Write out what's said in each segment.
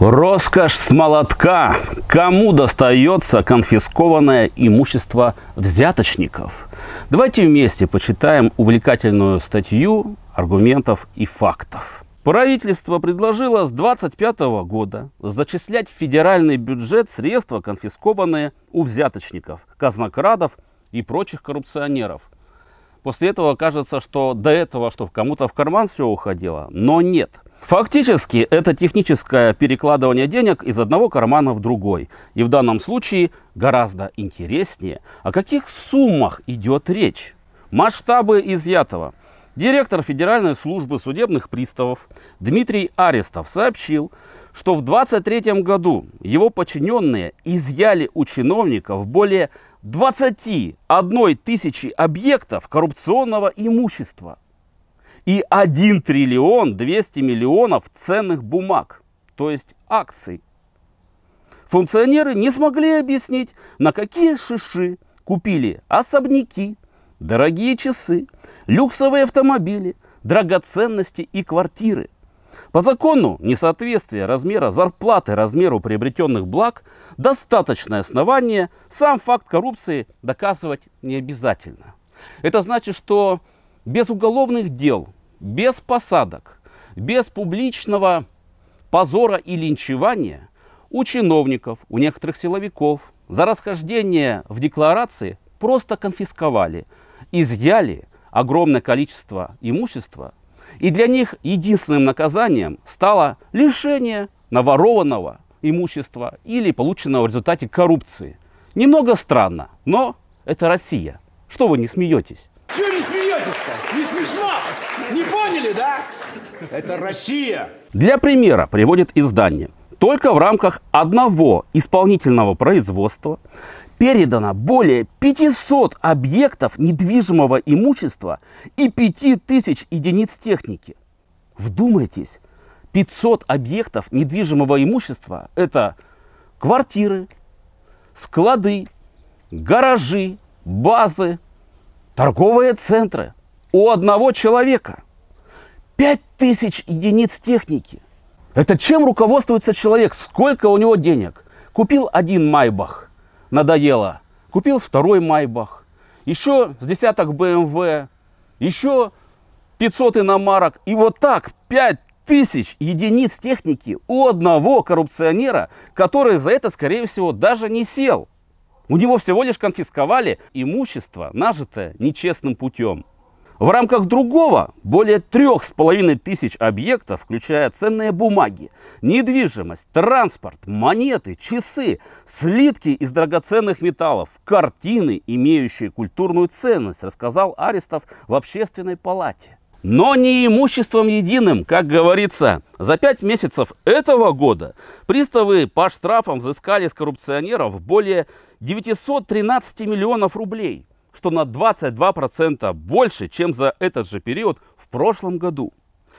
Роскошь с молотка. Кому достается конфискованное имущество взяточников? Давайте вместе почитаем увлекательную статью аргументов и фактов. Правительство предложило с 25 года зачислять в федеральный бюджет средства, конфискованные у взяточников, казнокрадов и прочих коррупционеров. После этого кажется, что до этого что в кому-то в карман все уходило, но нет – Фактически это техническое перекладывание денег из одного кармана в другой. И в данном случае гораздо интереснее, о каких суммах идет речь. Масштабы изъятого. Директор Федеральной службы судебных приставов Дмитрий Арестов сообщил, что в 2023 году его подчиненные изъяли у чиновников более 21 тысячи объектов коррупционного имущества и 1 триллион 200 миллионов ценных бумаг, то есть акций. Функционеры не смогли объяснить, на какие шиши купили особняки, дорогие часы, люксовые автомобили, драгоценности и квартиры. По закону несоответствие размера зарплаты размеру приобретенных благ – достаточное основание, сам факт коррупции доказывать не обязательно. Это значит, что без уголовных дел, без посадок, без публичного позора и линчевания у чиновников, у некоторых силовиков за расхождение в декларации просто конфисковали, изъяли огромное количество имущества, и для них единственным наказанием стало лишение наворованного имущества или полученного в результате коррупции. Немного странно, но это Россия. Что вы не смеетесь? Не смешно! Не поняли, да? Это Россия! Для примера приводит издание. Только в рамках одного исполнительного производства передано более 500 объектов недвижимого имущества и 5000 единиц техники. Вдумайтесь, 500 объектов недвижимого имущества – это квартиры, склады, гаражи, базы, торговые центры – у одного человека. пять тысяч единиц техники. Это чем руководствуется человек? Сколько у него денег? Купил один Майбах, надоело. Купил второй Майбах. Еще с десяток БМВ. Еще 500 иномарок. И вот так пять тысяч единиц техники у одного коррупционера, который за это, скорее всего, даже не сел. У него всего лишь конфисковали имущество, нажитое нечестным путем. В рамках другого более трех с половиной тысяч объектов, включая ценные бумаги, недвижимость, транспорт, монеты, часы, слитки из драгоценных металлов, картины, имеющие культурную ценность, рассказал Арестов в общественной палате. Но не имуществом единым, как говорится. За пять месяцев этого года приставы по штрафам взыскали с коррупционеров более 913 миллионов рублей – что на 22% больше, чем за этот же период в прошлом году.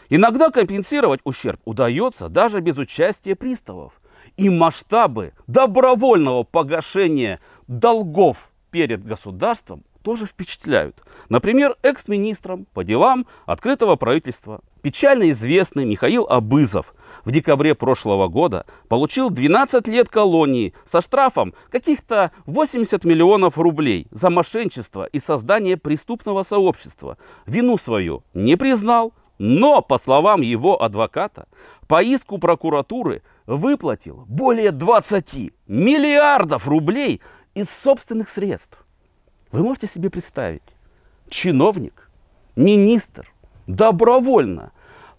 Иногда компенсировать ущерб удается даже без участия приставов. И масштабы добровольного погашения долгов перед государством тоже впечатляют. Например, экс-министром по делам открытого правительства Печально известный Михаил Абызов в декабре прошлого года получил 12 лет колонии со штрафом каких-то 80 миллионов рублей за мошенничество и создание преступного сообщества. Вину свою не признал, но, по словам его адвоката, по иску прокуратуры выплатил более 20 миллиардов рублей из собственных средств. Вы можете себе представить, чиновник, министр – добровольно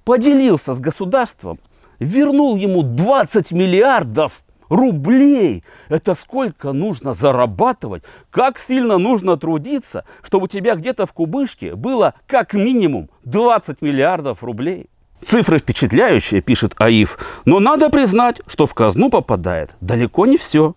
поделился с государством, вернул ему 20 миллиардов рублей. Это сколько нужно зарабатывать, как сильно нужно трудиться, чтобы у тебя где-то в кубышке было как минимум 20 миллиардов рублей. Цифры впечатляющие, пишет АИФ, но надо признать, что в казну попадает далеко не все.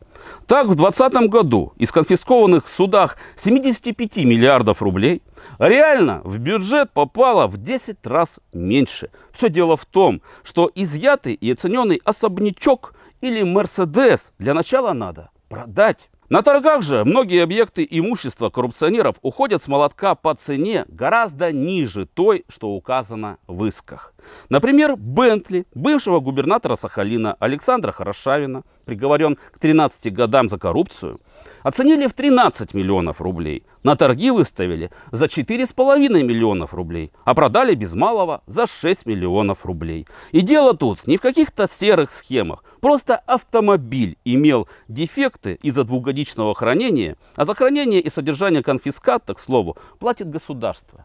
Так, в 2020 году из конфискованных в судах 75 миллиардов рублей реально в бюджет попало в 10 раз меньше. Все дело в том, что изъятый и оцененный особнячок или Мерседес для начала надо продать. На торгах же многие объекты имущества коррупционеров уходят с молотка по цене гораздо ниже той, что указано в исках. Например, Бентли, бывшего губернатора Сахалина Александра Хорошавина, приговорен к 13 годам за коррупцию, оценили в 13 миллионов рублей. На торги выставили за 4,5 миллионов рублей, а продали без малого за 6 миллионов рублей. И дело тут не в каких-то серых схемах, Просто автомобиль имел дефекты из-за двухгодичного хранения, а за хранение и содержание конфиската, к слову, платит государство.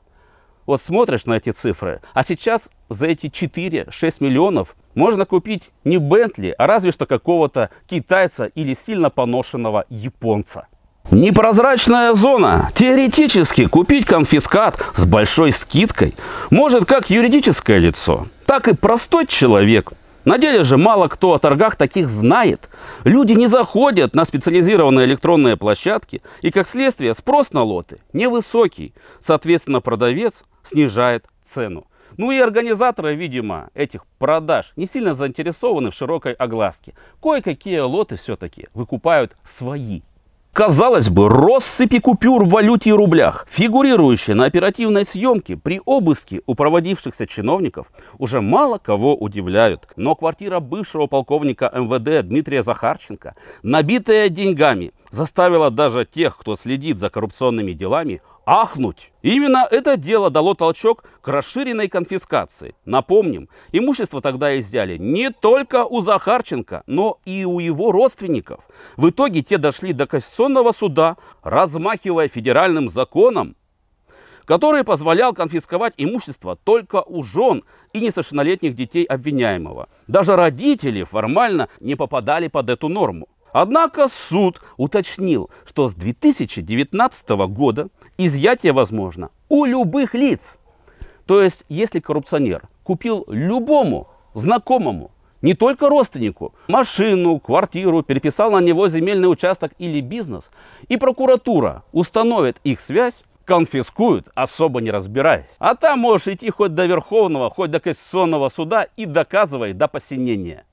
Вот смотришь на эти цифры, а сейчас за эти 4-6 миллионов можно купить не Бентли, а разве что какого-то китайца или сильно поношенного японца. Непрозрачная зона. Теоретически купить конфискат с большой скидкой может как юридическое лицо, так и простой человек на деле же мало кто о торгах таких знает. Люди не заходят на специализированные электронные площадки, и как следствие спрос на лоты невысокий. Соответственно, продавец снижает цену. Ну и организаторы, видимо, этих продаж не сильно заинтересованы в широкой огласке. Кое-какие лоты все-таки выкупают свои Казалось бы, россыпи купюр в валюте и рублях, фигурирующие на оперативной съемке при обыске у проводившихся чиновников, уже мало кого удивляют. Но квартира бывшего полковника МВД Дмитрия Захарченко, набитая деньгами, заставило даже тех, кто следит за коррупционными делами, ахнуть. Именно это дело дало толчок к расширенной конфискации. Напомним, имущество тогда изъяли не только у Захарченко, но и у его родственников. В итоге те дошли до Конституционного суда, размахивая федеральным законом, который позволял конфисковать имущество только у жен и несовершеннолетних детей обвиняемого. Даже родители формально не попадали под эту норму. Однако суд уточнил, что с 2019 года изъятие возможно у любых лиц. То есть, если коррупционер купил любому знакомому, не только родственнику, машину, квартиру, переписал на него земельный участок или бизнес, и прокуратура установит их связь, конфискуют, особо не разбираясь. А там можешь идти хоть до Верховного, хоть до Конституционного суда и доказывай до посинения.